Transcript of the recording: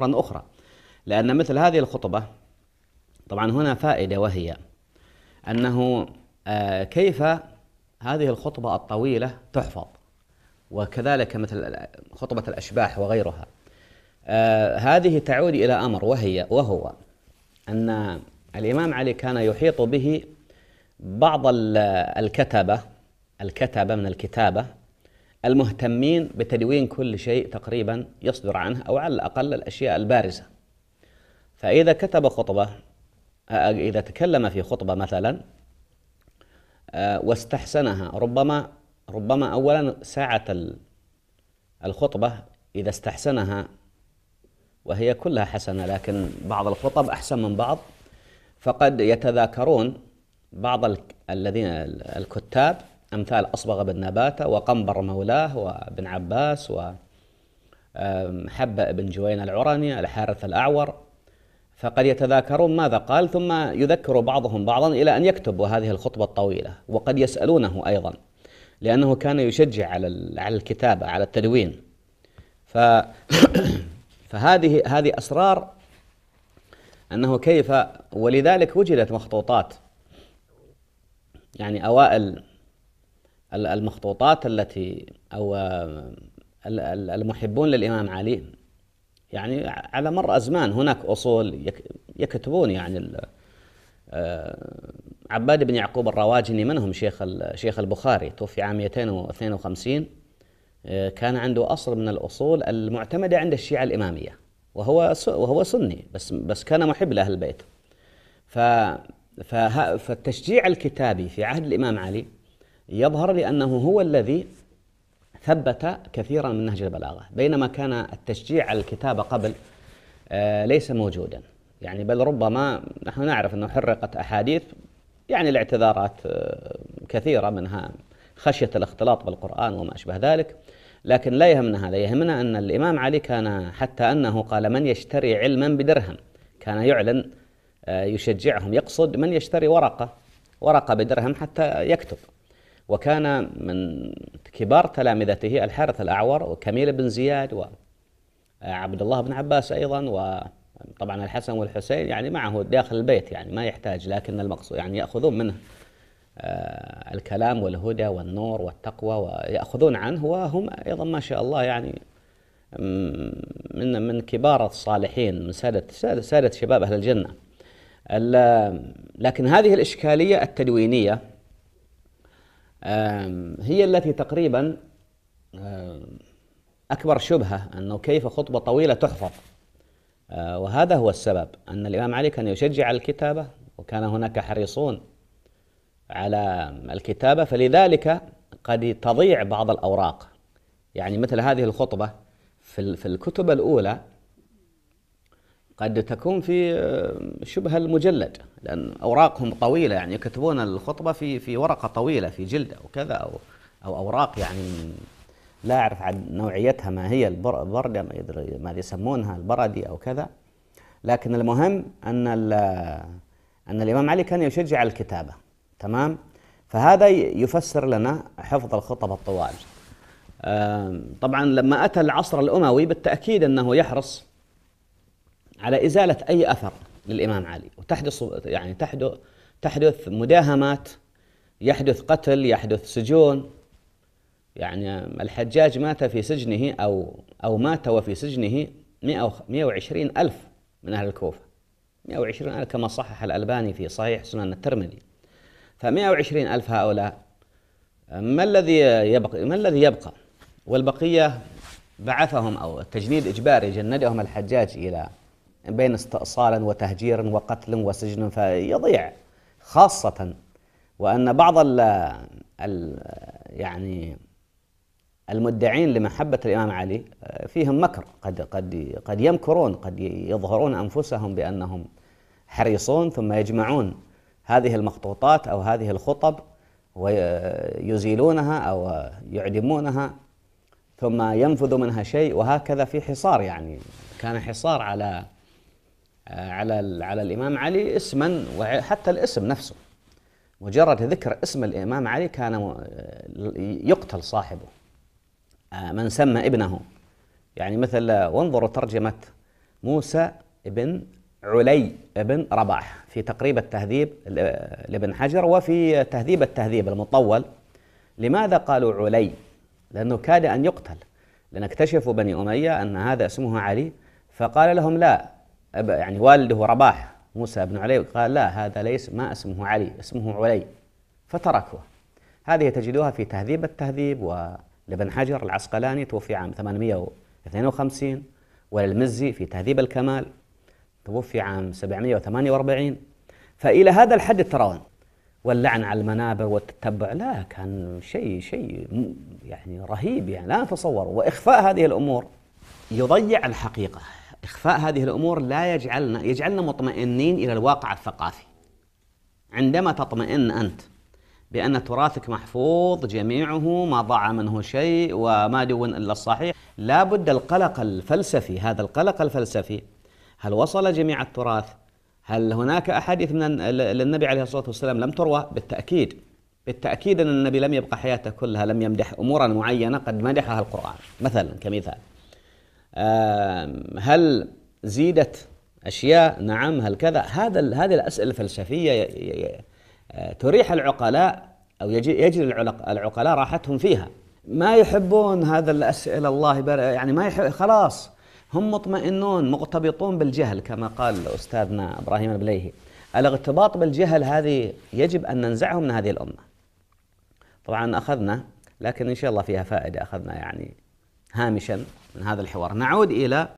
مرة أخرى لأن مثل هذه الخطبة طبعا هنا فائدة وهي أنه آه، كيف هذه الخطبة الطويلة تحفظ وكذلك مثل خطبة الأشباح وغيرها آه، هذه تعود إلى أمر وهي وهو أن الإمام علي كان يحيط به بعض الكتبة الكتبة من الكتابة المهتمين بتدوين كل شيء تقريبا يصدر عنه أو على الأقل الأشياء البارزة فإذا كتب خطبة إذا تكلم في خطبة مثلا واستحسنها ربما ربما أولا ساعة الخطبة إذا استحسنها وهي كلها حسنة لكن بعض الخطب أحسن من بعض فقد يتذاكرون بعض الذين الكتاب أمثال أصبغ بن نباتة وقنبر مولاه وابن عباس وحبة بن جوين العرني الحارث الأعور فقد يتذاكرون ماذا قال ثم يذكر بعضهم بعضا إلى أن يكتبوا هذه الخطبة الطويلة وقد يسألونه أيضا لأنه كان يشجع على على الكتابة على التدوين ف فهذه هذه أسرار أنه كيف ولذلك وجدت مخطوطات يعني أوائل المخطوطات التي أو آه، المحبون للإمام علي يعني على مر أزمان هناك أصول يكتبون يعني آه، عباد بن يعقوب الرواجني منهم شيخ شيخ البخاري توفي عام 252 آه، كان عنده أصل من الأصول المعتمدة عند الشيعة الإمامية وهو وهو سني بس بس كان محب لأهل البيت ف فالتشجيع الكتابي في عهد الإمام علي يظهر لأنه هو الذي ثبت كثيرا من نهج البلاغة بينما كان التشجيع على الكتابة قبل آه، ليس موجودا يعني بل ربما نحن نعرف أنه حرقت أحاديث يعني الاعتذارات آه، كثيرة منها خشية الاختلاط بالقرآن وما أشبه ذلك لكن لا يهمنا هذا يهمنا أن الإمام علي كان حتى أنه قال من يشتري علما بدرهم كان يعلن آه، يشجعهم يقصد من يشتري ورقة ورقة بدرهم حتى يكتب وكان من كبار تلامذته الحارث الأعور وكميل بن زياد وعبد الله بن عباس أيضا وطبعا الحسن والحسين يعني معه داخل البيت يعني ما يحتاج لكن المقصود يعني يأخذون منه آه، الكلام والهدى والنور والتقوى ويأخذون عنه وهم أيضا ما شاء الله يعني من من كبار الصالحين من سادة سادة شباب أهل الجنة لكن هذه الإشكالية التدوينية هي التي تقريبا أكبر شبهة أنه كيف خطبة طويلة تحفظ آه، وهذا هو السبب أن الإمام علي كان يشجع الكتابة وكان هناك حريصون على الكتابة فلذلك قد تضيع بعض الأوراق يعني مثل هذه الخطبة في الكتب الأولى قد تكون في آه، شبه المجلد لأن أوراقهم طويلة يعني يكتبون الخطبة في في ورقة طويلة في جلد أو كذا أو أو أوراق يعني لا أعرف عن نوعيتها ما هي البردة ما يدري ماذا يسمونها البردي أو كذا لكن المهم أن أن الإمام علي كان يشجع الكتابة تمام فهذا يفسر لنا حفظ الخطب الطوال طبعا لما أتى العصر الأموي بالتأكيد أنه يحرص على إزالة أي أثر للإمام علي وتحدث يعني تحدث تحدث مداهمات يحدث قتل يحدث سجون يعني الحجاج مات في سجنه أو أو مات وفي سجنه 120 ألف من أهل الكوفة 120 ألف كما صحح الألباني في صحيح سنن الترمذي ف 120 ألف هؤلاء ما الذي يبقى ما الذي يبقى والبقية بعثهم أو التجنيد إجباري جندهم الحجاج إلى بين استئصالا وتهجير وقتل وسجن فيضيع خاصة وأن بعض الـ الـ يعني المدعين لمحبة الإمام علي آه، فيهم مكر قد قد قد يمكرون قد يظهرون أنفسهم بأنهم حريصون ثم يجمعون هذه المخطوطات أو هذه الخطب ويزيلونها أو يعدمونها ثم ينفذ منها شيء وهكذا في حصار يعني كان حصار على آه، على على الامام علي اسما وحتى الاسم نفسه مجرد ذكر اسم الامام علي كان آه، يقتل صاحبه آه، من سمى ابنه يعني مثل وانظروا ترجمه موسى ابن علي بن رباح في تقريب التهذيب لابن حجر وفي تهذيب التهذيب المطول لماذا قالوا علي؟ لأنه كاد أن يقتل لأن اكتشفوا بني أمية أن هذا اسمه علي فقال لهم لا يعني والده رباح موسى بن علي قال لا هذا ليس ما اسمه علي اسمه علي فتركه هذه تجدوها في تهذيب التهذيب ولابن حجر العسقلاني توفي عام 852 وللمزي في تهذيب الكمال توفي عام 748 فإلى هذا الحد ترون واللعن على المنابر والتتبع لا كان شيء شيء يعني رهيب يعني لا نتصوره وإخفاء هذه الأمور يضيع الحقيقة إخفاء هذه الأمور لا يجعلنا يجعلنا مطمئنين إلى الواقع الثقافي عندما تطمئن أنت بأن تراثك محفوظ جميعه ما ضاع منه شيء وما دون إلا الصحيح لا بد القلق الفلسفي هذا القلق الفلسفي هل وصل جميع التراث هل هناك أحاديث من النبي عليه الصلاة والسلام لم تروى بالتأكيد بالتأكيد أن النبي لم يبقى حياته كلها لم يمدح أمورا معينة قد مدحها القرآن مثلا كمثال هل زيدت أشياء نعم هل كذا هذا هذه الأسئلة الفلسفية آه، تريح العقلاء أو يجري العقلاء راحتهم فيها ما يحبون هذا الأسئلة الله يعني ما يحب خلاص هم مطمئنون مغتبطون بالجهل كما قال أستاذنا إبراهيم البليهي الاغتباط بالجهل هذه يجب أن ننزعه من هذه الأمة طبعا أخذنا لكن إن شاء الله فيها فائدة أخذنا يعني هامشا من هذا الحوار نعود إلى